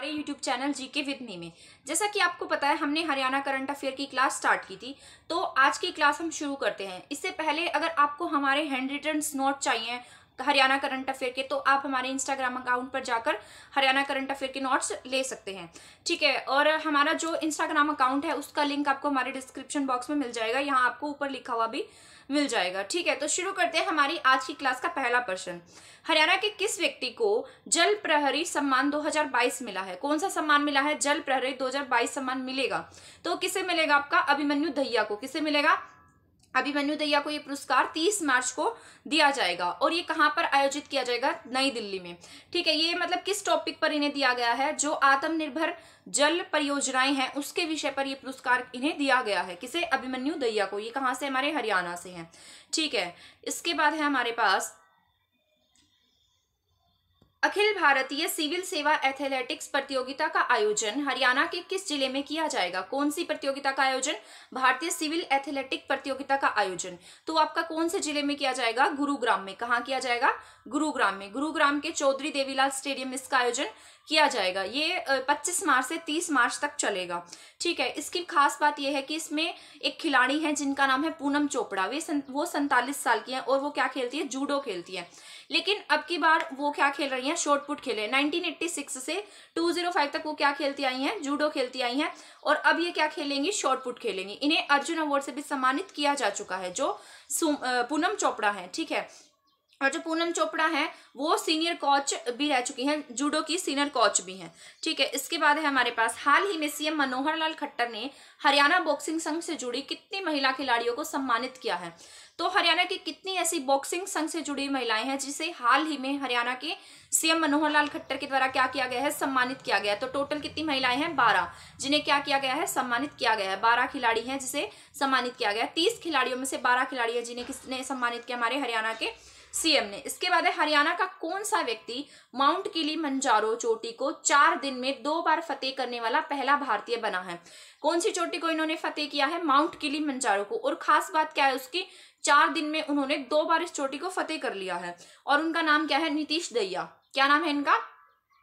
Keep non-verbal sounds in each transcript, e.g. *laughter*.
हमारे YouTube channel जी के विदनी में जैसा कि आपको पता है हमने हरियाणा करंट अफेयर की क्लास स्टार्ट की थी तो आज की क्लास हम शुरू करते हैं इससे पहले अगर आपको हमारे हैंड रिटर्न नोट चाहिए हरियाणा करंट अफेयर के तो आप हमारे इंस्टाग्राम अकाउंट पर जाकर हरियाणा करंट अफेयर के नोट्स ले सकते हैं ठीक है और हमारा जो इंस्टाग्राम अकाउंट है उसका लिंक आपको हमारे डिस्क्रिप्शन बॉक्स में मिल जाएगा यहाँ आपको ऊपर लिखा हुआ भी मिल जाएगा ठीक है तो शुरू करते हैं हमारी आज की क्लास का पहला प्रश्न हरियाणा के किस व्यक्ति को जल प्रहरी सम्मान 2022 मिला है कौन सा सम्मान मिला है जल प्रहरी 2022 सम्मान मिलेगा तो किसे मिलेगा आपका अभिमन्यु दहिया को किसे मिलेगा अभिमन्यु दैया को ये पुरस्कार 30 मार्च को दिया जाएगा और ये कहाँ पर आयोजित किया जाएगा नई दिल्ली में ठीक है ये मतलब किस टॉपिक पर इन्हें दिया गया है जो आत्मनिर्भर जल परियोजनाएं हैं उसके विषय पर ये पुरस्कार इन्हें दिया गया है किसे अभिमन्यु दैया को ये कहाँ से हमारे हरियाणा से हैं ठीक है इसके बाद है हमारे पास अखिल भारतीय सिविल सेवा एथलेटिक्स प्रतियोगिता का आयोजन हरियाणा के किस जिले में किया जाएगा कौन सी प्रतियोगिता का आयोजन भारतीय सिविल एथलेटिक प्रतियोगिता का आयोजन तो आपका कौन से जिले में किया जाएगा गुरुग्राम में कहा किया जाएगा गुरुग्राम में गुरुग्राम के चौधरी देवीलाल स्टेडियम में इसका आयोजन किया जाएगा ये 25 मार्च से 30 मार्च तक चलेगा ठीक है इसकी खास बात यह है कि इसमें एक खिलाड़ी है जिनका नाम है पूनम चोपड़ा वे सं, वो सैंतालीस साल की है और वो क्या खेलती है जूडो खेलती है लेकिन अब की बार वो क्या खेल रही हैं शॉर्ट पुट खेले 1986 से 205 तक वो क्या खेलती आई हैं जूडो खेलती आई हैं और अब ये क्या खेलेंगी शॉर्ट पुट खेलेंगी इन्हें अर्जुन अवार्ड से भी सम्मानित किया जा चुका है जो पूनम चोपड़ा है ठीक है और जो पूनम चोपड़ा है वो सीनियर कोच भी रह चुकी हैं जूडो की सीनियर कोच भी हैं ठीक है इसके बाद है हमारे पास हाल ही में सीएम मनोहर लाल खट्टर ने हरियाणा बॉक्सिंग संघ से जुड़ी कितनी महिला खिलाड़ियों को सम्मानित किया है तो हरियाणा की कितनी ऐसी बॉक्सिंग संघ से जुड़ी महिलाएं हैं जिसे हाल ही में हरियाणा के सीएम मनोहर लाल खट्टर के द्वारा क्या किया गया है सम्मानित किया गया है तो टोटल कितनी महिलाएं हैं बारह जिन्हें क्या किया गया है सम्मानित किया गया है बारह खिलाड़ी हैं जिसे सम्मानित किया गया है तीस खिलाड़ियों में से बारह खिलाड़ी है जिन्हें किसने सम्मानित किया हमारे हरियाणा के सीएम ने इसके बाद है हरियाणा का कौन सा व्यक्ति माउंट किली मंजारो चोटी को चार दिन में दो बार फतेह करने वाला पहला भारतीय बना है कौन सी चोटी को इन्होंने फतेह किया है माउंट किली मंजारो को और खास बात क्या है उसकी चार दिन में उन्होंने दो बार इस चोटी को फतेह कर लिया है और उनका नाम क्या है नीतीश दैया क्या नाम है इनका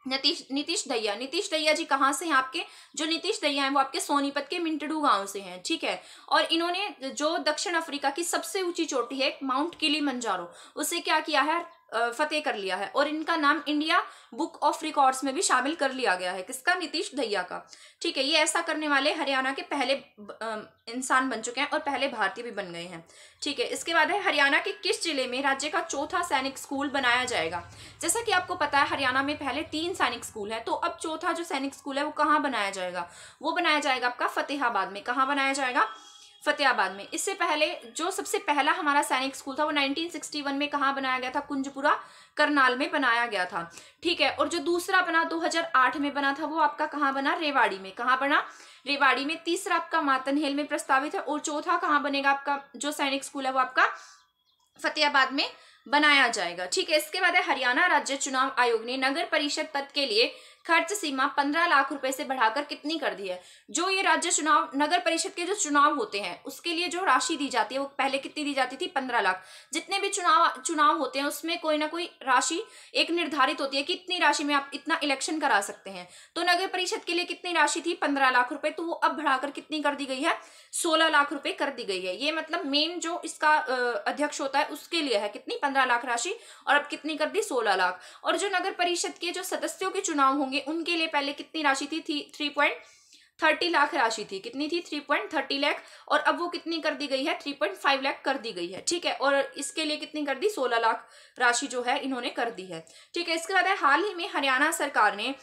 नीतीश नीतीश दैया नीतीश दैया जी कहाँ से हैं आपके जो नीतीश दैया हैं वो आपके सोनीपत के मिंटडू गांव से हैं ठीक है और इन्होंने जो दक्षिण अफ्रीका की सबसे ऊंची चोटी है माउंट किली मंजारो उसे क्या किया है फतेह कर लिया है और इनका नाम इंडिया बुक ऑफ रिकॉर्ड्स में भी शामिल कर लिया गया है किसका नीतीश दहिया का ठीक है ये ऐसा करने वाले हरियाणा के पहले इंसान बन चुके हैं और पहले भारतीय भी बन गए हैं ठीक है इसके बाद है हरियाणा के किस जिले में राज्य का चौथा सैनिक स्कूल बनाया जाएगा जैसा कि आपको पता है हरियाणा में पहले तीन सैनिक स्कूल है तो अब चौथा जो सैनिक स्कूल है वो कहाँ बनाया जाएगा वो बनाया जाएगा आपका फतेहाबाद में कहाँ बनाया जाएगा फतेहाबाद में इससे पहले जो सबसे पहला हमारा सैनिक स्कूल था वो 1961 में कहाँ बनाया गया था कुंजपुरा करनाल में बनाया गया था ठीक है और जो दूसरा बना 2008 में बना था वो आपका कहाँ बना रेवाड़ी में कहाँ बना रेवाड़ी में तीसरा आपका मातनहेल में प्रस्तावित है और चौथा कहाँ बनेगा आपका जो सैनिक स्कूल है वो आपका फतेहाबाद में बनाया जाएगा ठीक है इसके बाद है हरियाणा राज्य चुनाव आयोग ने नगर परिषद पद के लिए खर्च सीमा पंद्रह लाख रुपए से बढ़ाकर कितनी कर दी है जो ये राज्य चुनाव नगर परिषद के जो चुनाव होते हैं उसके लिए जो राशि दी जाती है वो पहले कितनी दी जाती थी पंद्रह लाख जितने भी चुनाव चुनाव होते हैं उसमें कोई ना कोई राशि एक निर्धारित होती है कि इतनी राशि में आप इतना इलेक्शन करा सकते हैं तो नगर परिषद के लिए कितनी राशि थी पंद्रह लाख रुपए तो वो अब बढ़ाकर कितनी कर दी गई है सोलह लाख रुपए कर दी गई है ये मतलब मेन जो इसका अध्यक्ष होता है उसके लिए है कितनी पंद्रह लाख राशि और अब कितनी कर दी सोलह लाख और जो नगर परिषद के जो सदस्यों के चुनाव होंगे ये उनके लिए पहले कितनी राशि थी थ्री पॉइंट थर्टी लाख राशि थी कितनी थी थ्री पॉइंट थर्टी लाख और अब वो कितनी कर दी गई है थ्री पॉइंट फाइव लाख कर दी गई है ठीक है और इसके लिए कितनी कर दी सोलह लाख राशि जो है इन्होंने कर दी है ठीक है इसके बाद है हाल ही में हरियाणा सरकार ने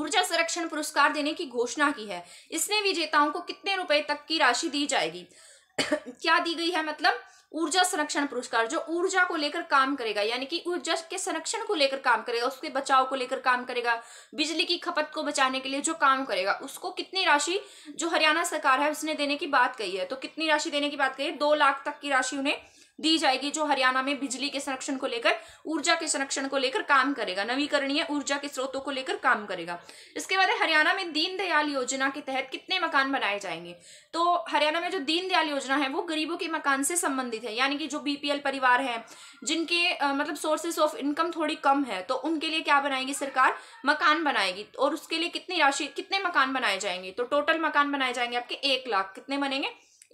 ऊर्जा संरक्षण पुरस्कार देने की घोषणा की है इसने विजेताओं को कितने रुपए तक की राशि दी जाएगी *coughs* क्या दी गई है मतलब ऊर्जा संरक्षण पुरस्कार जो ऊर्जा को लेकर काम करेगा यानी कि ऊर्जा के संरक्षण को लेकर काम करेगा उसके बचाव को लेकर काम करेगा बिजली की खपत को बचाने के लिए जो काम करेगा उसको कितनी राशि जो हरियाणा सरकार है उसने देने की बात कही है तो कितनी राशि देने की बात कही है दो लाख तक की राशि उन्हें दी जाएगी जो हरियाणा में बिजली के संरक्षण को लेकर ऊर्जा के संरक्षण को लेकर काम करेगा नवीकरणीय ऊर्जा के स्रोतों को लेकर काम करेगा इसके बाद हरियाणा में दीनदयाल योजना के तहत कितने मकान बनाए जाएंगे तो हरियाणा में जो दीनदयाल योजना है वो गरीबों के मकान से संबंधित है यानी कि जो बीपीएल परिवार है जिनके आ, मतलब सोर्सेस ऑफ इनकम थोड़ी कम है तो उनके लिए क्या बनाएगी सरकार मकान बनाएगी और उसके लिए कितनी राशि कितने मकान बनाए जाएंगे तो टोटल मकान बनाए जाएंगे आपके एक लाख कितने बनेंगे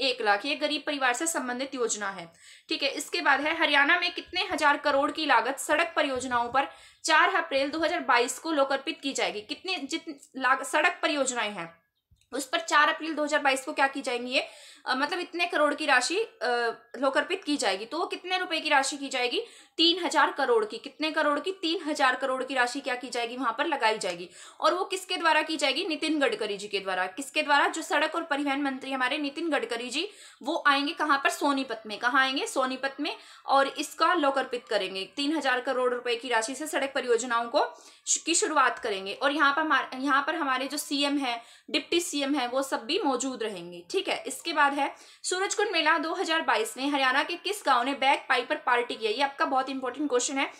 एक लाख ये गरीब परिवार से संबंधित योजना है ठीक है इसके बाद है हरियाणा में कितने हजार करोड़ की लागत सड़क परियोजनाओं पर 4 अप्रैल 2022 को लोकार्पित की जाएगी कितने जितनी सड़क परियोजनाएं हैं उस पर चार अप्रैल 2022 को क्या की जाएंगी ये आ, मतलब इतने करोड़ की राशि लोकार्पित की जाएगी तो वो कितने रुपए की राशि की जाएगी तीन हजार करोड़ की कितने करोड़ की तीन हजार करोड़ की राशि क्या की जाएगी वहां पर लगाई जाएगी और वो किसके द्वारा की जाएगी नितिन गडकरी जी के द्वारा किसके द्वारा जो सड़क और परिवहन मंत्री हमारे नितिन गडकरी जी वो आएंगे कहाँ पर सोनीपत में कहाँ आएंगे सोनीपत में और इसका लोकार्पित करेंगे तीन हजार करोड़ रुपए की राशि से सड़क परियोजनाओं को की शुरुआत करेंगे और यहाँ पर यहाँ पर हमारे जो सीएम है डिप्टी सी सीएम है वो सब भी मौजूद रहेंगे ठीक है इसके बाद है सूरजकुंड मेला 2022 में हरियाणा के किस गांव ने बैक पाइपर पार्टी किया ये आपका बहुत इंपॉर्टेंट क्वेश्चन है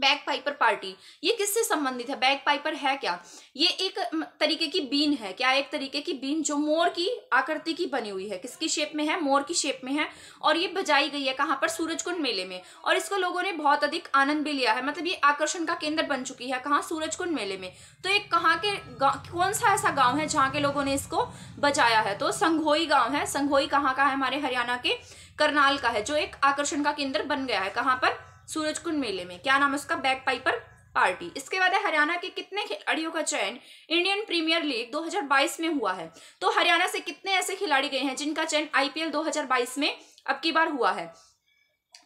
बैग पाइपर पार्टी ये किससे संबंधित है बैग पाइपर है क्या ये एक तरीके की बीन है क्या एक तरीके की बीन जो मोर की आकृति की बनी हुई है किसकी शेप में है मोर की शेप में है और ये बजाई गई है कहाँ पर कुंड मेले में और इसको लोगों ने बहुत अधिक आनंद भी लिया है मतलब ये आकर्षण का केंद्र बन चुकी है कहाँ सूरज कुंड मेले में तो एक कहाँ के कौन सा ऐसा गाँव है जहाँ के लोगों ने इसको बजाया है तो संघोई गाँव है संघोई कहाँ का है हमारे हरियाणा के करनाल का है जो एक आकर्षण का केंद्र बन गया है कहाँ पर कुंड मेले में क्या नाम है उसका बैक पाइपर पार्टी इसके बाद है हरियाणा के कितने खिलाड़ियों का चयन इंडियन प्रीमियर लीग 2022 में हुआ है तो हरियाणा से कितने ऐसे खिलाड़ी गए हैं जिनका चयन आईपीएल 2022 में अब की बार हुआ है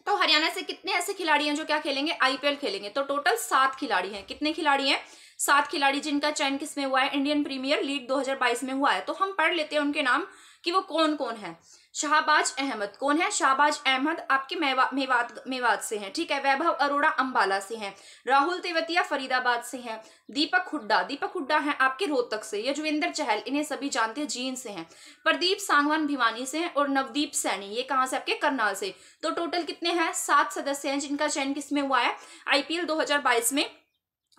तो हरियाणा से कितने ऐसे खिलाड़ी हैं जो क्या खेलेंगे आईपीएल खेलेंगे तो टोटल सात खिलाड़ी हैं कितने खिलाड़ी हैं सात खिलाड़ी जिनका चयन किसमें हुआ है इंडियन प्रीमियर लीग दो में हुआ है तो हम पढ़ लेते हैं उनके नाम कि वो कौन कौन है शाहबाज अहमद कौन है शाहबाज अहमद आपके मेवा मेवात मेवात से हैं ठीक है वैभव अरोड़ा अंबाला से हैं राहुल तेवतिया फरीदाबाद से हैं दीपक हुड्डा दीपक हुड्डा हैं आपके रोहतक से यजुवेंद्र चहल इन्हें सभी जानते हैं जीन से हैं प्रदीप सांगवान भिवानी से हैं और नवदीप सैनी ये कहाँ से आपके करनाल से तो टोटल कितने हैं सात सदस्य हैं जिनका चयन किसमें हुआ है आईपीएल पी में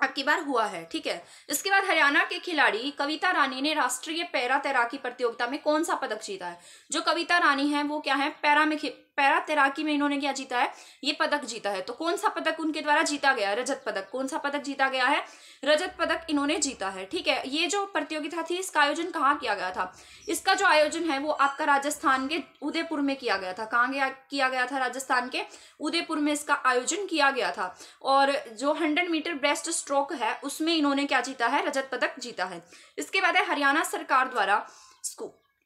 आपकी की बार हुआ है ठीक है इसके बाद हरियाणा के खिलाड़ी कविता रानी ने राष्ट्रीय पैरा तैराकी प्रतियोगिता में कौन सा पदक जीता है जो कविता रानी है वो क्या है पैरा में पैरा तैराकी में इन्होंने क्या जीता है ये पदक जीता है तो कौन सा पदक उनके द्वारा जीता गया रजत पदक कौन सा पदक जीता गया है रजत पदक इन्होंने जीता है ठीक है ये जो प्रतियोगिता थी इसका आयोजन कहाँ किया गया था इसका जो आयोजन है वो आपका राजस्थान के उदयपुर में किया गया था कहाँ गया किया गया था राजस्थान के उदयपुर में इसका आयोजन किया गया था और जो हंड्रेड मीटर ब्रेस्ट स्ट्रोक है उसमें इन्होंने क्या जीता है रजत पदक जीता है इसके बाद है हरियाणा सरकार द्वारा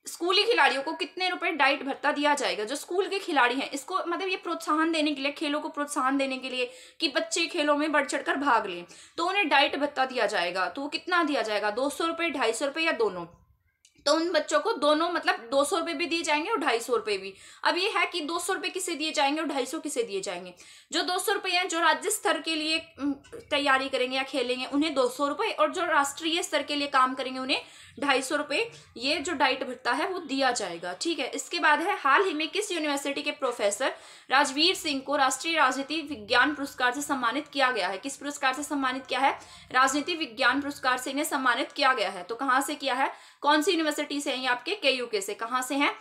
स्कूली खिलाड़ियों को कितने रुपए डाइट भत्ता दिया जाएगा जो स्कूल के खिलाड़ी हैं इसको मतलब ये प्रोत्साहन देने के लिए खेलों को प्रोत्साहन देने के लिए कि बच्चे खेलों में बढ़ चढ़ कर भाग लें तो उन्हें डाइट भत्ता दिया जाएगा तो वो कितना दिया जाएगा दो सौ रुपये ढाई सौ रुपये या दोनों तो उन बच्चों को दोनों मतलब दो सौ रुपये भी दिए जाएंगे और ढाई सौ रुपये भी अब ये है कि दो सौ रुपये किसे दिए जाएंगे और ढाई सौ किसे दिए जाएंगे जो दो सौ रुपये हैं जो राज्य स्तर के लिए तैयारी करेंगे या खेलेंगे उन्हें दो सौ रुपये और जो राष्ट्रीय स्तर के लिए काम करेंगे उन्हें ढाई सौ रुपये ये जो डाइट भत्ता है वो दिया जाएगा ठीक है इसके बाद है हाल ही में किस यूनिवर्सिटी के प्रोफेसर राजवीर सिंह को राष्ट्रीय राजनीति विज्ञान पुरस्कार से सम्मानित किया गया है किस पुरस्कार से सम्मानित किया है राजनीति विज्ञान पुरस्कार से इन्हें सम्मानित किया गया है तो कहाँ से किया है कौन सी यूनिवर्सिटी से है ये आपके के यू के से कहाँ से है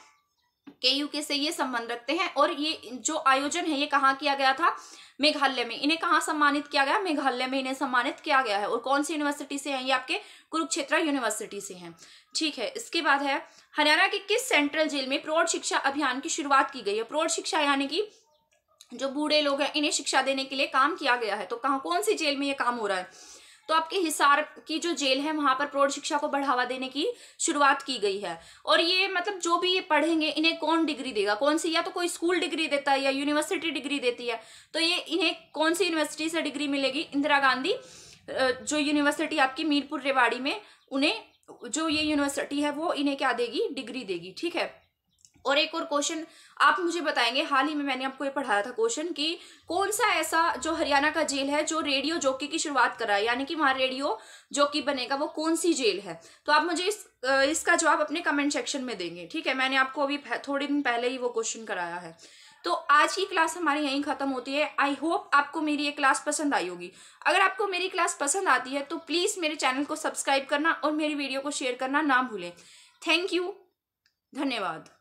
के यू के से ये संबंध रखते हैं और ये जो आयोजन है ये कहाँ किया गया था मेघालय में इन्हें कहाँ सम्मानित किया गया मेघालय में इन्हें सम्मानित किया गया है और कौन सी यूनिवर्सिटी से है ये आपके कुरुक्षेत्र यूनिवर्सिटी से है ठीक है इसके बाद है हरियाणा के किस सेंट्रल जेल में प्रौढ़ शिक्षा अभियान की शुरुआत की गई है प्रौढ़ शिक्षा यानी कि जो बूढ़े लोग हैं इन्हें शिक्षा देने के लिए काम किया गया है तो कहाँ कौन सी जेल में ये काम हो रहा है तो आपके हिसार की जो जेल है वहाँ पर प्रौढ़ शिक्षा को बढ़ावा देने की शुरुआत की गई है और ये मतलब जो भी ये पढ़ेंगे इन्हें कौन डिग्री देगा कौन सी या तो कोई स्कूल डिग्री देता है या यूनिवर्सिटी डिग्री देती है तो ये इन्हें कौन सी यूनिवर्सिटी से डिग्री मिलेगी इंदिरा गांधी जो यूनिवर्सिटी आपकी मीरपुर रेवाड़ी में उन्हें जो ये यूनिवर्सिटी है वो इन्हें क्या देगी डिग्री देगी ठीक है और एक और क्वेश्चन आप मुझे बताएंगे हाल ही में मैंने आपको ये पढ़ाया था क्वेश्चन कि कौन सा ऐसा जो हरियाणा का जेल है जो रेडियो जॉकी की शुरुआत कर रहा है यानी कि वहाँ रेडियो जॉकी बनेगा वो कौन सी जेल है तो आप मुझे इस इसका जवाब अपने कमेंट सेक्शन में देंगे ठीक है मैंने आपको अभी थोड़े दिन पहले ही वो क्वेश्चन कराया है तो आज की क्लास हमारी यहीं ख़त्म होती है आई होप आपको मेरी ये क्लास पसंद आई होगी अगर आपको मेरी क्लास पसंद आती है तो प्लीज़ मेरे चैनल को सब्सक्राइब करना और मेरी वीडियो को शेयर करना ना भूलें थैंक यू धन्यवाद